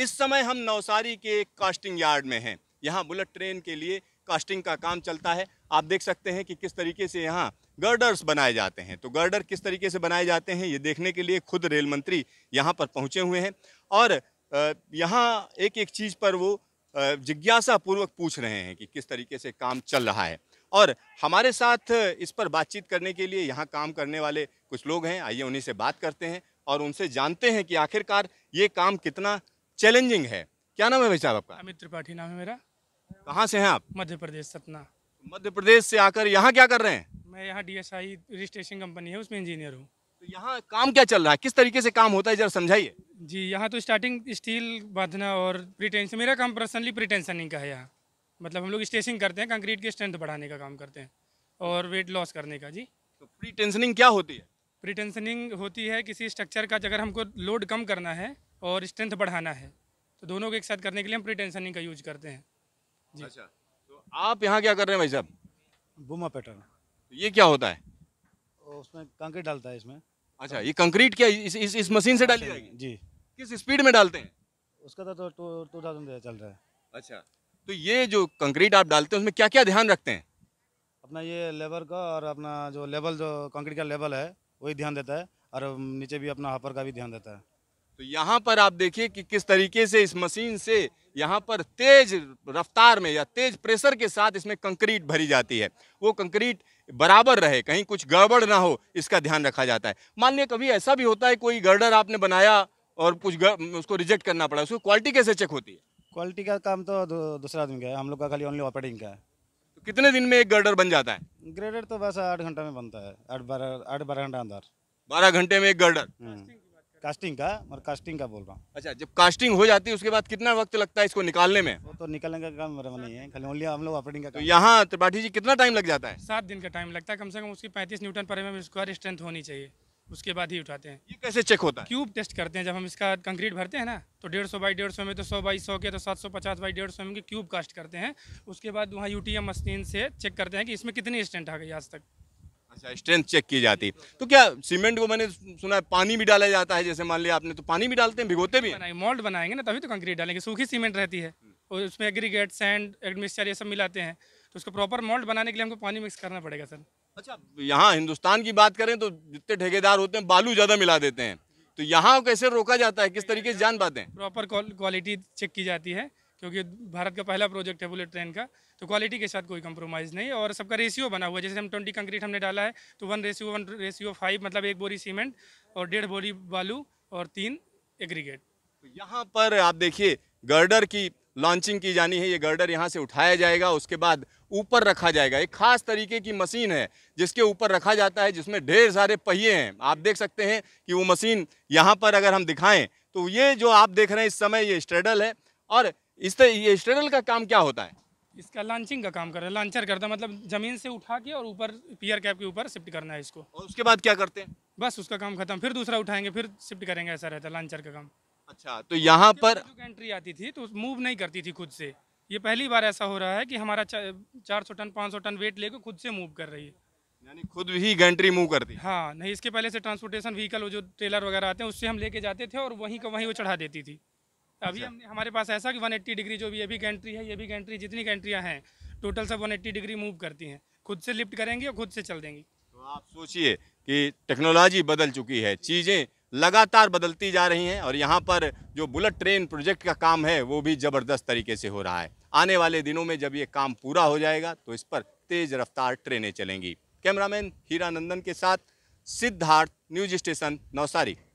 इस समय हम नवसारी के कास्टिंग यार्ड में हैं यहाँ बुलेट ट्रेन के लिए कास्टिंग का काम चलता है आप देख सकते हैं कि किस तरीके से यहाँ गर्डर्स बनाए जाते हैं तो गर्डर किस तरीके से बनाए जाते हैं ये देखने के लिए खुद रेल मंत्री यहाँ पर पहुँचे हुए हैं और यहाँ एक एक चीज़ पर वो जिज्ञासा पूर्वक पूछ रहे हैं कि किस तरीके से काम चल रहा है और हमारे साथ इस पर बातचीत करने के लिए यहाँ काम करने वाले कुछ लोग हैं आइए उन्हीं से बात करते हैं और उनसे जानते हैं कि आखिरकार ये काम कितना चैलेंजिंग है क्या नाम है भाई साहब आपका अमित त्रिपाठी नाम है मेरा कहाँ से हैं आप मध्य प्रदेश सतना मध्य प्रदेश से आकर यहाँ क्या कर रहे हैं मैं यहाँ D S I registration company है उसमें इंजीनियर हूँ तो यहाँ काम क्या चल रहा है किस तरीके से काम होता है जरा समझाइए जी यहाँ तो स्टार्टिंग स्टील बांधना और प्रीटेंशन मेरा काम पर्सनली प्रीटेंशनिंग का है यहाँ मतलब हम लोग स्टेसिंग करते हैं कंक्रीट की स्ट्रेंथ बढ़ाने का काम करते हैं और वेट लॉस करने का जी तो प्रीटेंशनिंग क्या होती है प्रीटेंशनिंग होती है किसी स्ट्रक्चर का अगर हमको लोड कम करना है और स्ट्रेंथ बढ़ाना है तो दोनों को एक साथ करने के लिए हम प्री का यूज करते हैं जी अच्छा तो आप यहाँ क्या कर रहे हैं भाई साहब बुमा पैटर्न तो ये क्या होता है उसमें कंक्रीट डालता है इसमें अच्छा ये कंक्रीट क्या इस इस, इस मशीन से डाली जाएगी जी किस स्पीड में डालते हैं उसका तो टू तो, थाउजेंड तो चल रहा है अच्छा तो ये जो कंक्रीट आप डालते हैं उसमें क्या क्या ध्यान रखते हैं अपना ये लेबर का और अपना जो लेवल जो कंक्रीट का लेवल है वही ध्यान देता है और नीचे भी अपना हॉपर का भी ध्यान देता है तो यहाँ पर आप देखिए कि किस तरीके से इस मशीन से यहाँ पर तेज रफ्तार में या तेज प्रेशर के साथ इसमें कंक्रीट भरी जाती है वो कंक्रीट बराबर रहे कहीं कुछ गड़बड़ ना हो इसका ध्यान रखा जाता है मान लिया कभी ऐसा भी होता है कोई गर्डर आपने बनाया और कुछ उसको रिजेक्ट करना पड़ा उसकी क्वालिटी कैसे चेक होती है क्वालिटी का काम तो दूसरा आदमी का है हम लोग का खाली ओनली ऑपरेटिंग का है तो कितने दिन में एक गर्डर बन जाता है ग्रेडर तो बस आठ घंटा में बनता है आठ बारह आठ बारह घंटा अंदर बारह घंटे में एक गर्डर हम्म। कास्टिंग का मैं कास्टिंग का बोल रहा हूँ अच्छा जब कास्टिंग हो जाती है उसके बाद कितना वक्त लगता है इसको निकालने में वो तो निकालने का काम नहीं है खाली ओनली हम लोग ऑपरेटिंग का तो यहाँ त्रिपाठी जी कितना टाइम लग जाता है सात दिन का टाइम लगता है कम से कम उसकी पैंतीस न्यूटन पर एम स्क्वायर स्ट्रेंथ होनी चाहिए उसके बाद ही उठाते हैं ये कैसे चेक होता है क्यूब टेस्ट करते हैं जब हम इसका कंक्रीट भरते हैं ना तो डेढ़ सौ बाई डेढ़ सौ में तो सौ बाई सौ के तो सात सौ पचास बाई डेढ़ सौ में क्यूब कास्ट करते हैं उसके बाद वहाँ यूटीएम मशीन से चेक करते हैं कि इसमें कितनी स्टेंट आ गई आज तक अच्छा स्ट्रेंथ चेक की जाती तो क्या सीमेंट को मैंने सुना है पानी भी डाला जाता है जैसे मान लिया आपने तो पानी भी डालते हैं भिगोते भी नहीं मोल्ड बनाएंगे ना तभी तो कंक्रीट डालेंगे सूखी सीमेंट रहती है और उसमें एग्रीगेट सैंड एडमिक्सचर ये सब मिलाते हैं तो उसको प्रॉपर मोल्ड बनाने के लिए हमको पानी मिक्स करना पड़ेगा सर अच्छा यहाँ हिंदुस्तान की बात करें तो जितने ठेकेदार होते हैं बालू ज़्यादा मिला देते हैं तो यहाँ कैसे रोका जाता है किस तरीके से जान पाते हैं प्रॉपर क्वालिटी चेक की जाती है क्योंकि भारत का पहला प्रोजेक्ट है बुलेट ट्रेन का तो क्वालिटी के साथ कोई कम्प्रोमाइज़ नहीं और सबका रेशियो बना हुआ है जैसे हम ट्वेंटी कंक्रीट हमने डाला है तो one ratio one ratio five मतलब एक बोरी सीमेंट और डेढ़ बोरी बालू और तीन एग्रीगेट तो यहाँ पर आप देखिए गर्डर की लॉन्चिंग की जानी है ये गर्डर यहाँ से उठाया जाएगा उसके बाद ऊपर रखा जाएगा एक खास तरीके की मशीन है जिसके ऊपर रखा जाता है जिसमें ढेर सारे पहिए हैं आप देख सकते हैं कि वो मशीन यहाँ पर अगर हम दिखाएं तो ये जो आप देख रहे हैं इस समय ये स्ट्रेडल है और इस तो ये स्ट्रगल का काम क्या होता है इसका लॉन्चिंग का काम कर रहा है लॉन्चर करता है मतलब ज़मीन से उठा के और ऊपर पियर कैप के ऊपर शिफ्ट करना है इसको और उसके बाद क्या करते हैं बस उसका काम खत्म फिर दूसरा उठाएंगे फिर शिफ्ट करेंगे ऐसा रहता है लॉन्चर का काम अच्छा तो यहाँ पर जो एंट्री आती थी तो मूव नहीं करती थी खुद से ये पहली बार ऐसा हो रहा है कि हमारा चार सौ टन पाँच सौ टन वेट लेकर खुद से मूव कर रही है यानी खुद ही गेंट्री मूव कर दी हाँ नहीं इसके पहले से ट्रांसपोर्टेशन व्हीकल वो जो ट्रेलर वगैरह आते हैं उससे हम लेके जाते थे और वहीं का वहीं वो चढ़ा देती थी अभी अच्छा। हम हमारे पास ऐसा कि 180 डिग्री जो भी ये भी है ये भी गेंट्री जितनी गेंट्रियाँ हैं टोटल सब 180 डिग्री मूव करती हैं खुद से लिफ्ट करेंगे और खुद से चल देंगी तो आप सोचिए कि टेक्नोलॉजी बदल चुकी है चीज़ें लगातार बदलती जा रही हैं और यहाँ पर जो बुलेट ट्रेन प्रोजेक्ट का काम है वो भी ज़बरदस्त तरीके से हो रहा है आने वाले दिनों में जब ये काम पूरा हो जाएगा तो इस पर तेज़ रफ्तार ट्रेनें चलेंगी कैमरामैन हीरा नंदन के साथ सिद्धार्थ न्यूज स्टेशन नौसारी